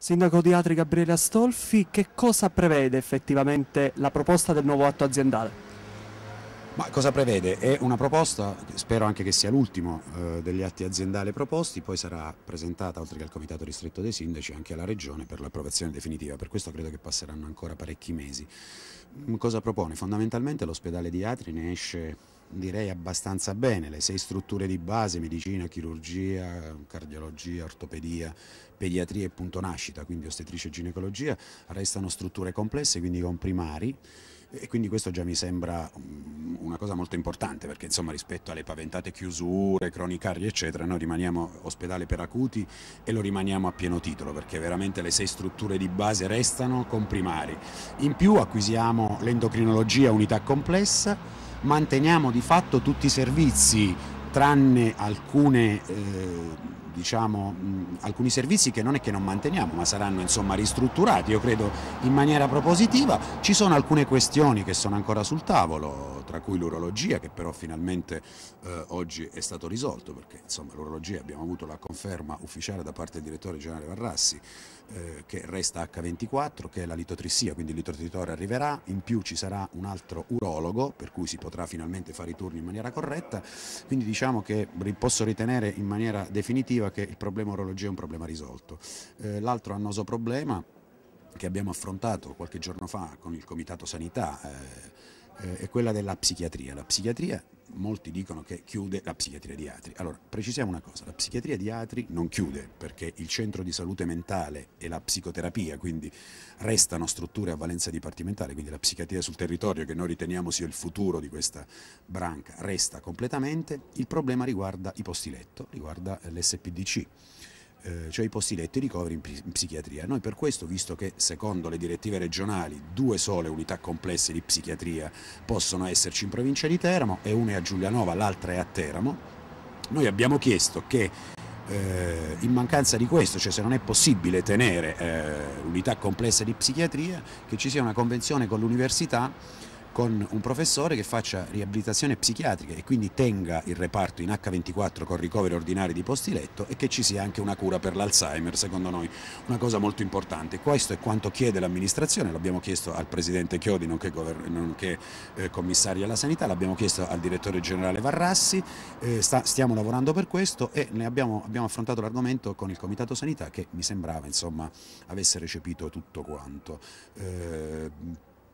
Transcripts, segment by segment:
Sindaco di Atri Gabriele Astolfi, che cosa prevede effettivamente la proposta del nuovo atto aziendale? Ma cosa prevede? È una proposta, spero anche che sia l'ultimo eh, degli atti aziendali proposti, poi sarà presentata oltre che al Comitato Ristretto dei Sindaci anche alla Regione per l'approvazione definitiva, per questo credo che passeranno ancora parecchi mesi. Mm, cosa propone? Fondamentalmente l'ospedale di Atri ne esce direi abbastanza bene, le sei strutture di base, medicina, chirurgia, cardiologia, ortopedia, pediatria e punto nascita, quindi ostetricia e ginecologia, restano strutture complesse, quindi con primari e quindi questo già mi sembra mm, una cosa molto importante perché insomma rispetto alle paventate chiusure, cronicarie eccetera, noi rimaniamo ospedale per acuti e lo rimaniamo a pieno titolo perché veramente le sei strutture di base restano con primari. In più acquisiamo l'endocrinologia unità complessa manteniamo di fatto tutti i servizi tranne alcune eh, diciamo, mh, alcuni servizi che non è che non manteniamo ma saranno insomma, ristrutturati io credo in maniera propositiva, ci sono alcune questioni che sono ancora sul tavolo tra cui l'urologia che però finalmente eh, oggi è stato risolto perché l'urologia abbiamo avuto la conferma ufficiale da parte del direttore generale Varrassi eh, che resta H24 che è la litotrissia quindi il litotritorio arriverà, in più ci sarà un altro urologo per cui si potrà finalmente fare i turni in maniera corretta quindi diciamo che posso ritenere in maniera definitiva diceva che il problema orologia è un problema risolto. Eh, l'altro annoso problema che abbiamo affrontato qualche giorno fa con il Comitato Sanità eh, eh è quella della psichiatria. La psichiatria molti dicono che chiude la psichiatria di Atri. Allora, precisiamo una cosa, la psichiatria di Atri non chiude perché il centro di salute mentale e la psicoterapia, quindi restano strutture a valenza dipartimentale, quindi la psichiatria sul territorio che noi riteniamo sia il futuro di questa branca, resta completamente. Il problema riguarda i posti letto, riguarda l'SPDC. Eh, cioè i posti letti ricoveri in, psichiatria. Noi per questo, visto che secondo le direttive regionali due sole unità complesse di psichiatria possono esserci in provincia di Teramo e una è a Giulianova, l'altra è a Teramo, noi abbiamo chiesto che eh, in mancanza di questo, cioè se non è possibile tenere eh, unità complesse di psichiatria, che ci sia una convenzione con l'università con un professore che faccia riabilitazione psichiatrica e quindi tenga il reparto in H24 con ricoveri ordinari di posti letto e che ci sia anche una cura per l'Alzheimer, secondo noi una cosa molto importante. Questo è quanto chiede l'amministrazione, l'abbiamo chiesto al Presidente Chiodi, nonché, nonché eh, commissario alla sanità, l'abbiamo chiesto al Direttore Generale Varrassi, eh, sta, stiamo lavorando per questo e abbiamo, abbiamo affrontato l'argomento con il Comitato Sanità che mi sembrava insomma, avesse recepito tutto quanto. Eh,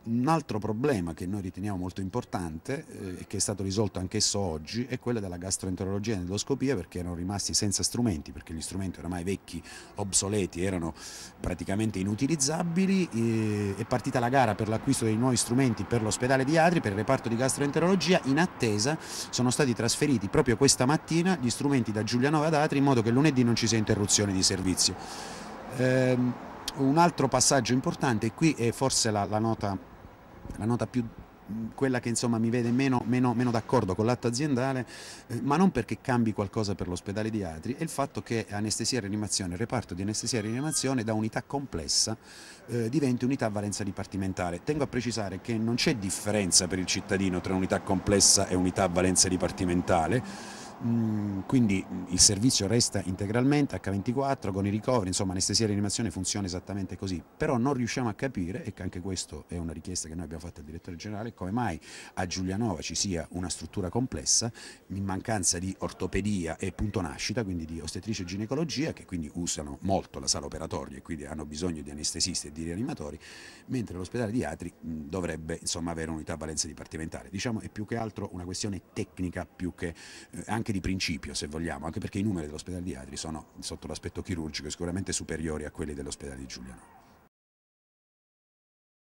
un altro problema che noi riteniamo molto importante eh, e eh, che è stato risolto anch'esso oggi è quello della gastroenterologia e endoscopia perché erano rimasti senza strumenti, perché gli strumenti oramai vecchi, obsoleti, erano praticamente inutilizzabili. E, eh, è partita la gara per l'acquisto dei nuovi strumenti per l'ospedale di Adri, per il reparto di gastroenterologia. In attesa sono stati trasferiti proprio questa mattina gli strumenti da Giulianova ad Adri in modo che lunedì non ci sia interruzione di servizio. Eh, un altro passaggio importante, e qui è forse la, la nota la nota più quella che insomma mi vede meno, meno, meno d'accordo con l'atto aziendale, eh, ma non perché cambi qualcosa per l'ospedale di Atri, è il fatto che anestesia e rianimazione, il reparto di anestesia e rianimazione da unità complessa eh, diventi unità a valenza dipartimentale. Tengo a precisare che non c'è differenza per il cittadino tra unità complessa e unità a valenza dipartimentale Mm, quindi mm, il servizio resta integralmente H24 con i ricoveri, insomma anestesia e rianimazione funziona esattamente così, però non riusciamo a capire, e anche questa è una richiesta che noi abbiamo fatto al direttore generale, come mai a Giulianova ci sia una struttura complessa in mancanza di ortopedia e punto nascita, quindi di ostetrice e ginecologia, che quindi usano molto la sala operatoria e quindi hanno bisogno di anestesisti e di rianimatori, mentre l'ospedale di Atri mm, dovrebbe insomma, avere un'unità valenza dipartimentale. Diciamo è più che altro una questione tecnica più che eh, anche anche di principio, se vogliamo, anche perché i numeri dell'ospedale di Adri sono, sotto l'aspetto chirurgico, sicuramente superiori a quelli dell'ospedale di Giuliano.